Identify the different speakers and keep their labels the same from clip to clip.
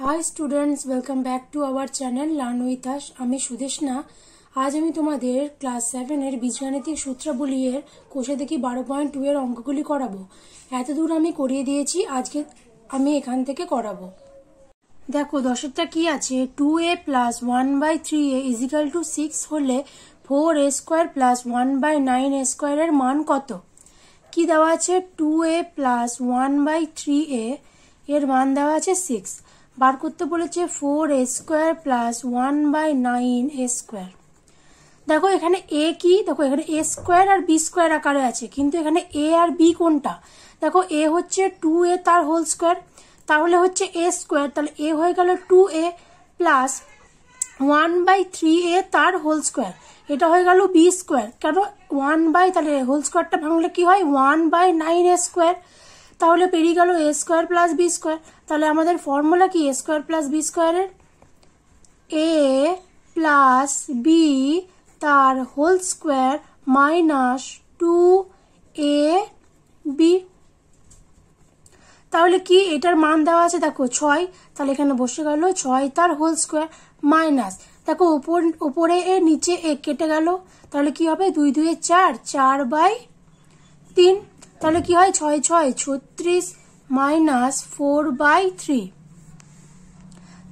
Speaker 1: High students welcome back to our channel learn with us আমি সুদেশনা আজ আমি তোমাদের ক্লাস সেভেনের বীজগাণিতিক সূত্রাবলী কোষে দেখি বারো পয়েন্ট টু এর অঙ্কগুলি করাবো এত দূর আমি করিয়ে দিয়েছি আজকে আমি এখান থেকে করাবো দেখো দশেরটা কি আছে two a plus one by three a equal to six হলে four a square plus one by nine a স্কোয়ারের মান কত কি দেওয়া আছে two a plus one by three a এর মান দেওয়া আছে সিক্স বার করতে বলেছে four a square plus one by nine a square দেখো এখানে এ কি দেখো এখানে এ স্কোয়ার আর বি স্কোয়ার আকারে আছে কিন্তু এখানে এ আর বি কোনটা দেখো এ হচ্ছে টু এ তার হোল স্কোয়ার তাহলে হচ্ছে এ স্কোয়ার তাহলে এ হয়ে গেল two a plus one by three a তার হোল স্কোয়ার এটা হয়ে গেল বি স্কোয়ার কেন ওয়ান বাই তাহলে হোল স্কোয়ারটা ভাঙলে কি হয় one by nine a square তাহলে পেরিয়ে গেল a square plus b square তাহলে আমাদের ফর্মুলা কি এ স্কোয়ার প্লাস বি স্কোয়ারের এ প্লাস বি তার whole square minus two a b তাহলে কি এটার মান দেওয়া আছে দেখো ছয় তাহলে এখানে বসে গেল ছয় তার হোল স্কোয়ার মাইনাস দেখো ওপর ওপরে এ নিচে এ কেটে গেল তাহলে কি হবে দুই দুয়ে চার চার বাই তিন তাহলে কি হয় ছয় ছয় ছত্রিশ মাইনাস ফোর বাই থ্রি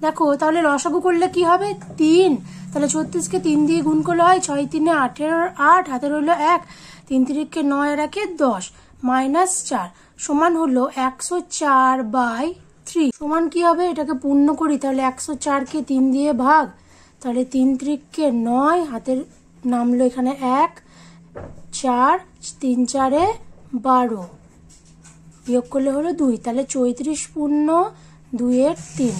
Speaker 1: দেখো তাহলে রসাগু করলে কি হবে তিন তাহলে ছত্রিশকে তিন দিয়ে গুণ করলে হয় ছয় তিনে আঠেরো আট হাতে রইল এক তিন তিরিখকে নয় আর একে দশ মাইনাস চার সমান হলো একশো চার বাই থ্রি সমান কি হবে এটাকে পূর্ণ করি তাহলে একশো চারকে তিন দিয়ে ভাগ তাহলে তিন ত্রিককে নয় হাতের নামলো এখানে এক চার তিন চারে বারো বিয়োগ করলে হলো দুই তাহলে চৈত্রিশ পূর্ণ দুইয়ের তিন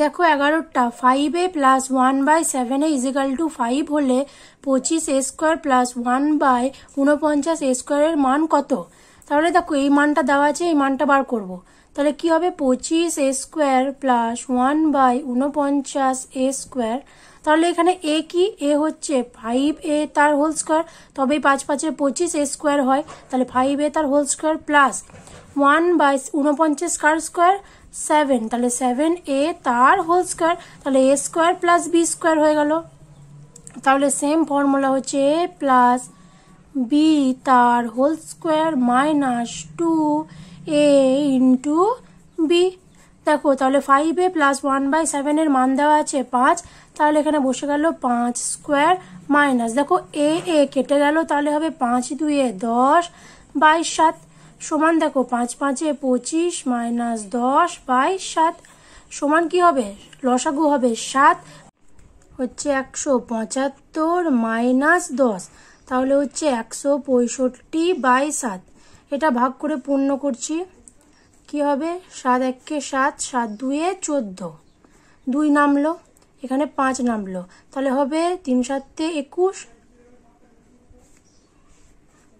Speaker 1: দেখো এগারোটা five a plus one by seven a equal to five হলে পঁচিশ a square plus one by ঊনপঞ্চাশ এ স্কোয়ারের মান কত তাহলে দেখো এই মানটা দেওয়া আছে এই মানটা বার করব। তাহলে কি হবে পঁচিশ a square plus one by ঊনপঞ্চাশ এ স্কোয়ার তাহলে এখানে এ কি এ হচ্ছে ফাইভ এ তার হোল স্কোয়ার তবেই পাঁচ পাঁচে পঁচিশ এ স্কোয়ার হয় তাহলে ফাইভ এ তার whole square plus one by ঊনপঞ্চাশ কার স্কোয়ার সেভেন তাহলে সেভেন এ তার হোল স্কোয়ার তাহলে a square plus b square হয়ে গেল তাহলে সেম ফর্মুলা হচ্ছে এ প্লাস বি তার whole square minus two a into b দেখো তাহলে five a plus one by সেভেনের মান দেওয়া আছে পাঁচ তাহলে এখানে বসে গেল পাঁচ স্কোয়ার মাইনাস দেখো এ এ কেটে গেল তাহলে হবে পাঁচ দুয়ে দশ বাইশ সাত সমান দেখো পাঁচ পাঁচে পঁচিশ মাইনাস দশ বাইশ সাত সমান কি হবে লসাগু হবে সাত হচ্ছে একশো পঁচাত্তর মাইনাস দশ তাহলে হচ্ছে একশো পঁয়ষট্টি বাই সাত এটা ভাগ করে পূর্ণ করছি কি হবে সাত একে সাত সাত দুয়ে চোদ্দ দুই নামলো এখানে পাঁচ নামলো তাহলে হবে তিন সাতে একুশ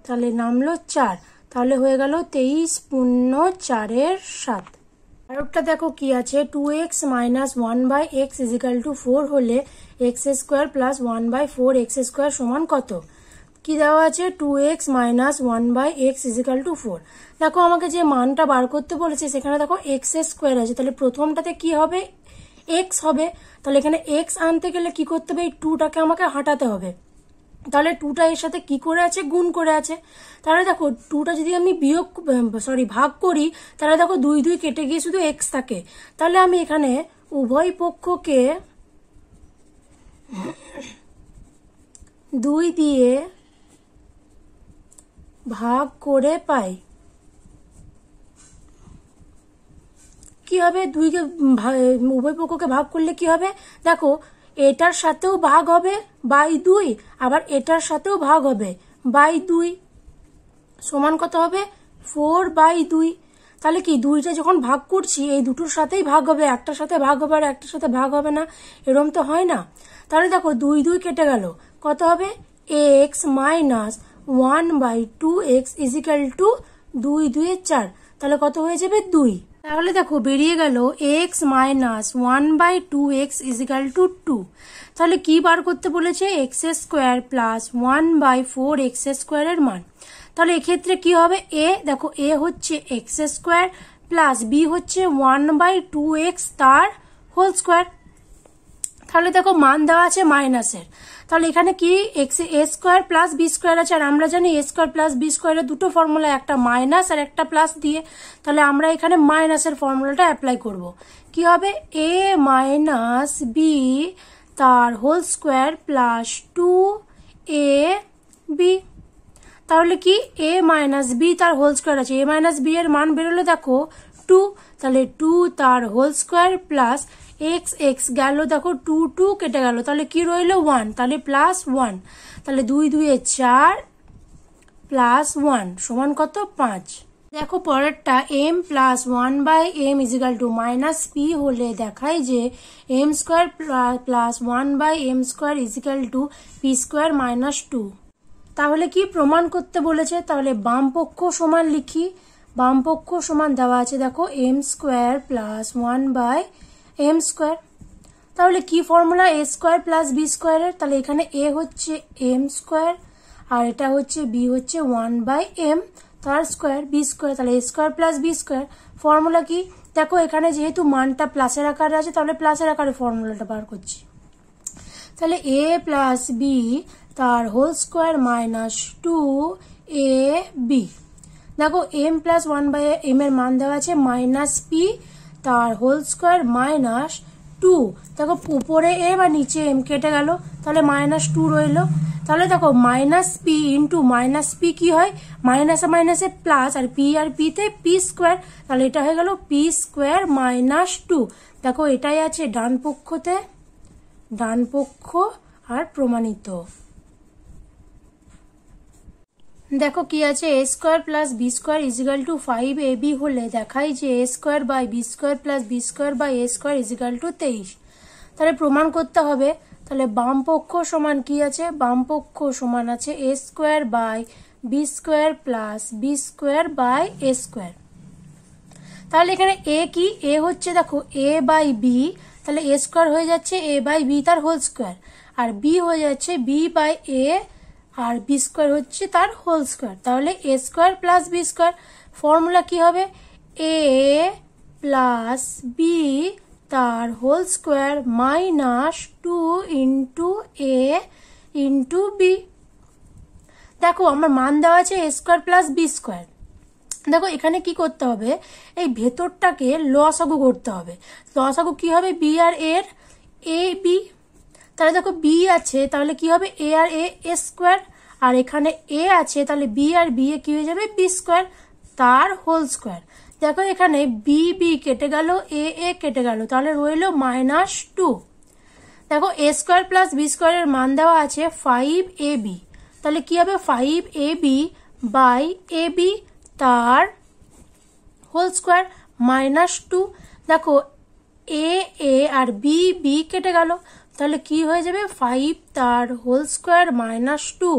Speaker 1: তাহলে নামলো চার তাহলে হয়ে গেল তেইশ পূর্ণ চারের সাত আরবটা দেখো কি আছে two x minus one by x equal to four হলে x square plus one by four x square সমান কত কি দেওয়া আছে two x minus one by x equal to four দেখো আমাকে যে মানটা বার করতে বলেছে সেখানে দেখো এক্স স্কোয়ার আছে তাহলে প্রথমটাতে কি হবে এক্স হবে তাহলে এখানে এক্স আনতে গেলে কি করতে হবে এই টুটাকে আমাকে হাঁটাতে হবে তাহলে টুটা এর সাথে কি করে আছে গুণ করে আছে তাহলে দেখো টুটা যদি আমি বিয়োগ সরি ভাগ করি তাহলে দেখো দুই দুই কেটে গিয়ে শুধু এক্স থাকে তাহলে আমি এখানে উভয় পক্ষকে দুই দিয়ে ভাগ করে পাই কি হবে দুইকে উভয় পক্ষকে ভাগ করলে কি হবে দেখো এটার সাথেও ভাগ হবে বাই দুই আবার এটার সাথেও ভাগ হবে বাই দুই সমান কত হবে ফোর বাই দুই তাহলে কি দুইটা যখন ভাগ করছি এই দুটোর সাথেই ভাগ হবে একটার সাথে ভাগ হবে আর একটার সাথে ভাগ হবে না এরম তো হয় না তাহলে দেখো দুই দুই কেটে গেল কত হবে x minus one by two x equal to দুই দুই চার তাহলে কত হয়ে যাবে দুই তাহলে দেখো বেরিয়ে গেল x minus one by two x equal to two তাহলে কি বার করতে বলেছে x square plus one by four x স্কোয়ারের মান তাহলে এক্ষেত্রে কি হবে এ দেখো এ হচ্ছে এক্স স্কোয়ার প্লাস বি হচ্ছে ওয়ান বাই টু এক্স তার হোল স্কোয়ার তাহলে দেখো মান দেওয়া আছে মাইনাসের তাহলে এখানে কি x a square plus b square আছে আর আমরা জানি এ স্কোয়ার প্লাস বি স্কোয়ারের দুটো ফর্মুলা একটা মাইনাস আর একটা প্লাস দিয়ে তাহলে আমরা এখানে মাইনাসের ফর্মুলাটা অ্যাপ্লাই করব কি হবে এ মাইনাস বি তার whole square plus two a b তাহলে কি এ মাইনাস বি তার হোল স্কোয়ার আছে এ মাইনাস বি এর মান বেরোলে দেখো টু তাহলে টু তার whole square plus x x গেল দেখো টু টু কেটে গেল তাহলে কি রইল ওয়ান তাহলে প্লাস ওয়ান তাহলে দুই দুয়ে চার প্লাস ওয়ান সমান কত পাঁচ দেখো পরেরটা m plus one by m equal to minus p হলে দেখায় যে m square plus one by m square equal to p square minus two তাহলে কি প্রমাণ করতে বলেছে তাহলে বামপক্ষ সমান লিখি বামপক্ষ সমান দেওয়া আছে দেখো m square plus one by m square তাহলে কি formula a square plus b স্কোয়ারের তাহলে এখানে এ হচ্ছে এম স্কোয়ার আর এটা হচ্ছে বি হচ্ছে ওয়ান বাই এম তার স্কোয়ার বি স্কোয়ার তাহলে a square plus b square formula কি দেখো এখানে যেহেতু মানটা প্লাসের আকারে আছে তাহলে প্লাসের আকারে ফর্মুলাটা বার করছি তাহলে এ প্লাস বি তার whole square minus two a b দেখো m plus one by m এর মান দেওয়া আছে মাইনাস পি তার হোল স্কোয়ার মাইনাস টু দেখো উপরে এম আর নিচে এম কেটে গেল তাহলে মাইনাস টু রইলো তাহলে দেখো minus p into minus p কি হয় মাইনাসে মাইনাসে প্লাস আর পি আর পিতে পি স্কোয়ার তাহলে এটা হয়ে গেল পি স্কোয়ার মাইনাস টু দেখো এটাই আছে ডান পক্ষতে ডান পক্ষ আর প্রমাণিত দেখো কি আছে a square plus b square equal to five a b হলে দেখাই যে a square by b square plus b square by a square equal to তেইশ তাহলে প্রমাণ করতে হবে তাহলে বাম পক্ষ সমান কি আছে বাম পক্ষ সমান আছে a square by b square plus b square by a square তাহলে এখানে এ কি এ হচ্ছে দেখো এ বাই বি তাহলে এ স্কোয়ার হয়ে যাচ্ছে এ বাই বি তার হোল স্কোয়ার আর বি হয়ে যাচ্ছে বি বাই এ আর বি স্কোয়ার হচ্ছে তার হোল স্কোয়ার তাহলে a square plus b square formula কি হবে এ প্লাস বি তার whole square minus two into a into b দেখো আমার মান দেওয়া আছে a square plus b square দেখো এখানে কি করতে হবে এই ভেতরটাকে লসাগু করতে হবে লসাগু কি হবে বি আর এর এ বি তাহলে দেখো বি আছে তাহলে কি হবে এ আর এ এ স্কোয়ার আর এখানে এ আছে তাহলে বি আর বি এ কি হয়ে যাবে বি স্কোয়ার তার হোল স্কোয়ার দেখো এখানে বি বি কেটে গেল এ এ কেটে গেল তাহলে রইল মাইনাস টু দেখো এ স্কোয়ার প্লাস বি স্কোয়ারের মান দেওয়া আছে ফাইভ এ বি তাহলে কি হবে five a b by a b তার হোল স্কোয়ার মাইনাস টু দেখো এ এ আর বি বি কেটে গেল তাহলে কি হয়ে যাবে ফাইভ তার হোল স্কোয়ার মাইনাস টু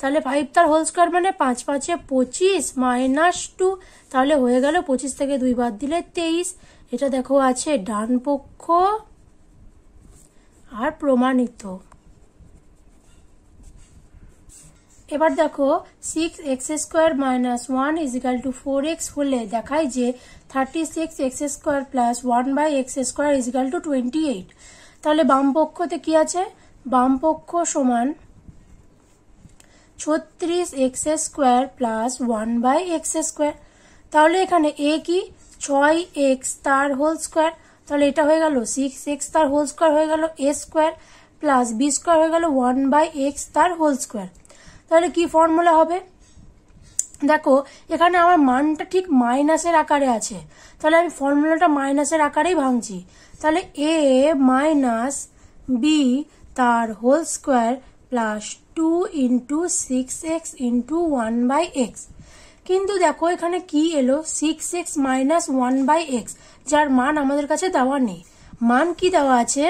Speaker 1: তাহলে ফাইভ তার হোল স্কোয়ার মানে পাঁচ পাঁচে পঁচিশ মাইনাস টু তাহলে হয়ে গেল পঁচিশ থেকে দুই বাদ দিলে তেইশ এটা দেখো আছে ডান পক্ষ আর প্রমাণিত এবার দেখো six x square minus one is equal to four x হলে দেখায় যে thirty six x square plus one by x square is equal to twenty eight তাহলে বামপক্ষতে কি আছে বামপক্ষ সমান ছত্রিশ x square plus one by x square তাহলে এখানে এ কি ছয় এক্স তার হোল স্কোয়ার তাহলে এটা হয়ে গেল সিক্স এক্স তার হোল স্কোয়ার হয়ে গেল a square plus b square হয়ে গেল ওয়ান বাই এক্স তার হোল স্কোয়ার তাহলে কি ফর্মুলা হবে দেখো এখানে আমার মানটা ঠিক মাইনাসের আকারে আছে তাহলে আমি ফর্মুলাটা মাইনাসের আকারেই ভাঙছি তাহলে এ মাইনাস বি তার whole square plus two into six x into one by x কিন্তু দেখো এখানে কি এলো six x minus one by x যার মান আমাদের কাছে দেওয়া নেই মান কি দেওয়া আছে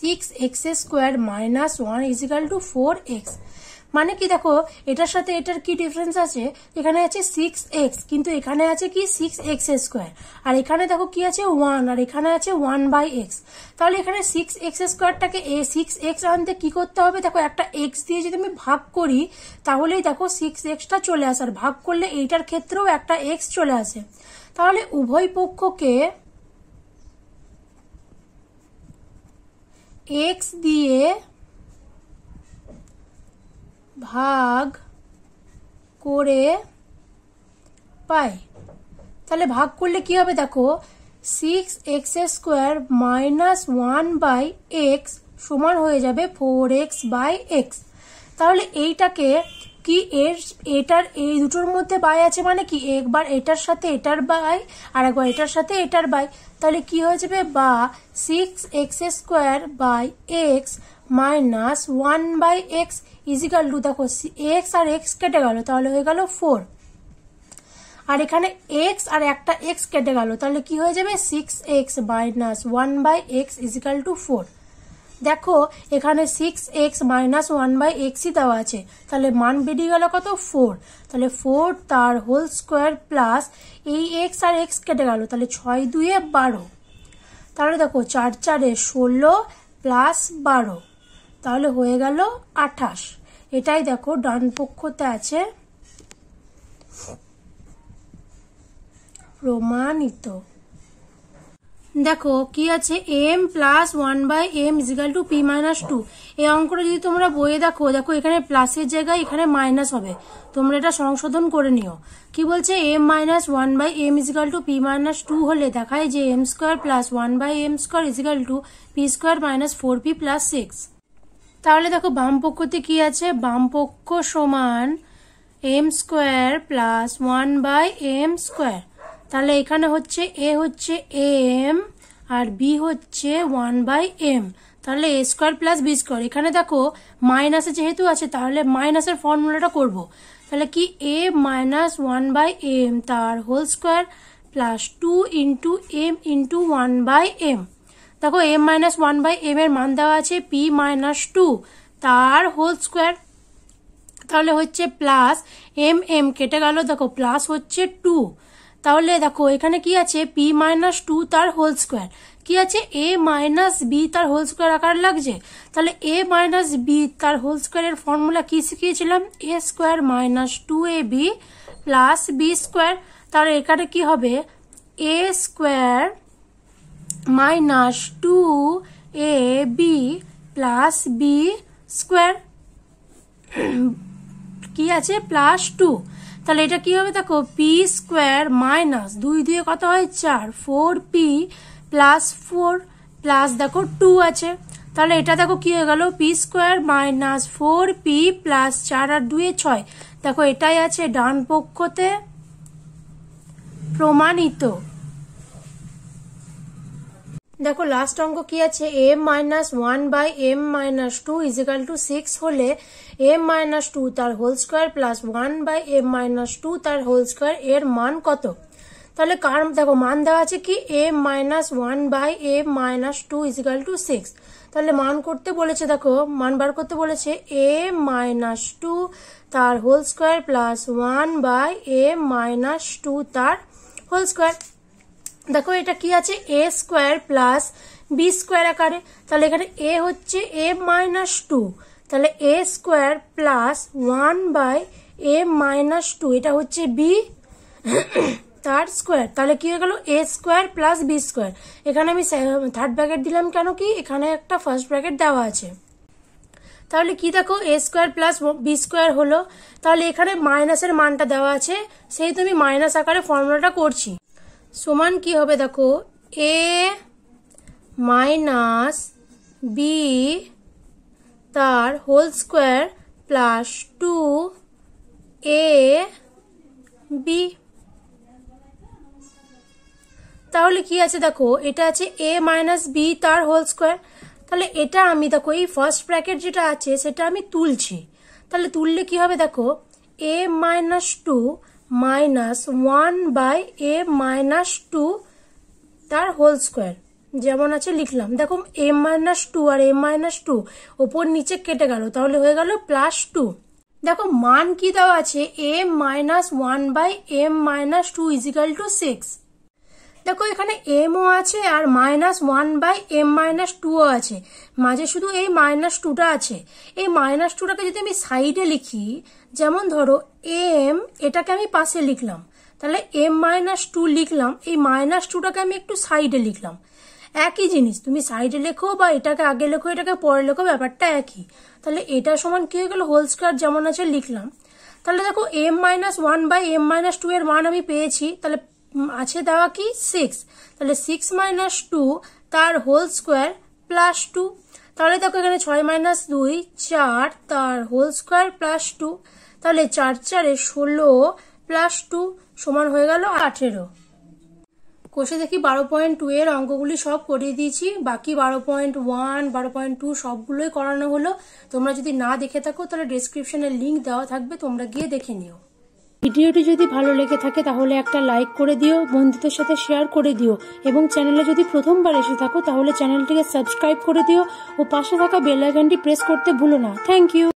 Speaker 1: six x square minus one equal to four x মানে কি দেখো এটার সাথে এটার কি ডিফারেন্স আছে এখানে আছে সিক্স এক্স কিন্তু এখানে আছে কি সিক্স এক্স স্কোয়ার আর এখানে দেখো কি আছে ওয়ান আর এখানে আছে ওয়ান বাই এক্স তাহলে এখানে সিক্স এক্স স্কোয়ারটাকে এ সিক্স এক্স আনতে কি করতে হবে দেখো একটা এক্স দিয়ে যদি আমি ভাগ করি তাহলেই দেখো সিক্স এক্সটা চলে আসে আর ভাগ করলে এইটার ক্ষেত্রেও একটা এক্স চলে আসে তাহলে উভয় পক্ষকে এক্স দিয়ে ভাগ করে পাই তাহলে ভাগ করলে কি হবে দেখো six x square minus one by x সমান হয়ে যাবে ফোর এক্স বাই এক্স তাহলে এইটাকে কি এর এটার এই দুটোর মধ্যে বাই আছে মানে কি একবার এটার সাথে এটার বাই আর একবার এটার সাথে এটার বাই তাহলে কি হয়ে যাবে বা six x square by x minus one by x equal to দেখো এক্স আর এক্স কেটে গেল তাহলে হয়ে গেল ফোর আর এখানে এক্স আর একটা এক্স কেটে গেল তাহলে কি হয়ে যাবে six x minus one by x equal to four দেখো এখানে six x minus one by এক্সই দেওয়া আছে তাহলে মান বেরিয়ে গেল কত ফোর তাহলে ফোর তার হোল স্কোয়ার প্লাস এই এক্স আর এক্স কেটে গেল তাহলে ছয় দুয়ে বারো তাহলে দেখো চার চারে ষোলো প্লাস বারো তাহলে হয়ে গেল আঠাশ এটাই দেখো ডান পক্ষতে আছে প্রমাণিত দেখো কি আছে m plus one by m equal to p minus two এই অঙ্কটা যদি তোমরা বইয়ে দেখো দেখো এখানে প্লাসের জায়গায় এখানে মাইনাস হবে তোমরা এটা সংশোধন করে নিও কি বলছে m minus one by m equal to p minus two হলে দেখায় যে m square plus one by m square equal to p square minus four p plus six তাহলে দেখো বামপক্ষতে কি আছে বামপক্ষ সমান m square plus one by m square তাহলে এখানে হচ্ছে এ হচ্ছে এ এম আর বি হচ্ছে ওয়ান বাই এম তাহলে a square plus b square এখানে দেখো মাইনাসে যেহেতু আছে তাহলে মাইনাসের ফর্মুলাটা করব তাহলে কি a minus one by m তার whole square plus two into m into one by m দেখো m minus one by m এর মান দেওয়া আছে পি মাইনাস টু তার হোল স্কোয়ার তাহলে হচ্ছে প্লাস এম এম কেটে গেল দেখো প্লাস হচ্ছে টু তাহলে দেখো এখানে কি আছে পি মাইনাস টু তার হোল স্কোয়ার কি আছে এ মাইনাস বি তার হোল স্কোয়ার আকার লাগছে তাহলে এ মাইনাস বি তার হোল স্কোয়ারের ফর্মুলা কি শিখিয়েছিলাম a square minus two a b plus b square তাহলে এখানে কি হবে a square minus two a b plus b square কি আছে প্লাস টু তাহলে এটা কি হবে দেখো পি স্কোয়ার মাইনাস দুই দিয়ে কত হয় চার four p plus four plus দেখো টু আছে তাহলে এটা দেখো কি হয়ে গেল p square minus four p plus চার আর দুয়ে ছয় দেখো এটাই আছে ডান পক্ষতে প্রমাণিত দেখো লাস্ট অঙ্ক কি আছে m minus one by m minus two is equal to six হলে এম মাইনাস টু তার whole square plus one by m minus two তার হোল স্কোয়ার এর মান কত তাহলে কার দেখো মান দেওয়া আছে কি m minus one by m minus two is equal to six তাহলে মান করতে বলেছে দেখো মান বার করতে বলেছে এ মাইনাস টু তার whole square plus one by a minus two তার হোল স্কোয়ার দেখো এটা কি আছে a square plus b square আকারে তাহলে এখানে এ হচ্ছে এ মাইনাস টু তাহলে a square plus one by a minus two এটা হচ্ছে বি তার স্কোয়ার তাহলে কি হয়ে গেল a square plus b square এখানে আমি থার্ড ব্র্যাকেট দিলাম কেন কি এখানে একটা ফার্স্ট ব্র্যাকেট দেওয়া আছে তাহলে কি দেখো a square plus b square হলো তাহলে এখানে মাইনাসের মানটা দেওয়া আছে সেই তো আমি মাইনাস আকারে ফর্মুলাটা করছি সমান কি হবে দেখো এ মাইনাস বি তার whole square plus two a b তাহলে কি আছে দেখো এটা আছে এ মাইনাস বি তার হোল স্কোয়ার তাহলে এটা আমি দেখো এই ফার্স্ট ব্র্যাকেট যেটা আছে সেটা আমি তুলছি তাহলে তুললে কি হবে দেখো a minus two minus one by a minus two তার হোল স্কোয়ার যেমন আছে লিখলাম দেখো এম মাইনাস টু আর এম মাইনাস টু ওপর নিচে কেটে গেল তাহলে হয়ে গেল প্লাস টু দেখো মান কি দেওয়া আছে m minus one by m minus two is equal to six দেখো এখানে এমও আছে আর minus one by m minus টুও আছে মাঝে শুধু এই মাইনাস টুটা আছে এই মাইনাস টুটাকে যদি আমি সাইডে লিখি যেমন ধরো এম এটাকে আমি পাশে লিখলাম তাহলে এম মাইনাস টু লিখলাম এই মাইনাস টুটাকে আমি একটু সাইডে লিখলাম একই জিনিস তুমি সাইডে লেখো বা এটাকে আগে লেখো এটাকে পরে লেখো ব্যাপারটা একই তাহলে এটা সমান কি হয়ে গেল হোল স্কোয়ার যেমন আছে লিখলাম তাহলে দেখো m minus one by m minus two এর মান আমি পেয়েছি তাহলে আছে দেওয়া কি সিক্স তাহলে সিক্স মাইনাস টু তার হোল স্কোয়ার প্লাস টু তাহলে দেখো এখানে ছয় মাইনাস দুই চার তার হোল স্কোয়ার প্লাস টু তাহলে চার চারে ষোলো প্লাস টু সমান হয়ে গেল আঠেরো কষে দেখি বারো পয়েন্ট টু এর অঙ্কগুলি সব করিয়ে দিয়েছি বাকি বারো পয়েন্ট ওয়ান বারো পয়েন্ট টু সবগুলোই করানো হলো তোমরা যদি না দেখে থাকো তাহলে ডিসক্রিপশনে লিঙ্ক দেওয়া থাকবে তোমরা গিয়ে দেখে নিও ভিডিওটি যদি ভালো লেগে থাকে তাহলে একটা লাইক করে দিও বন্ধুদের সাথে শেয়ার করে দিও এবং চ্যানেলে যদি প্রথমবার এসে থাকো তাহলে চ্যানেলটিকে সাবস্ক্রাইব করে দিও ও পাশে থাকা বেল আইকনটি প্রেস করতে ভুলো না থ্যাংক ইউ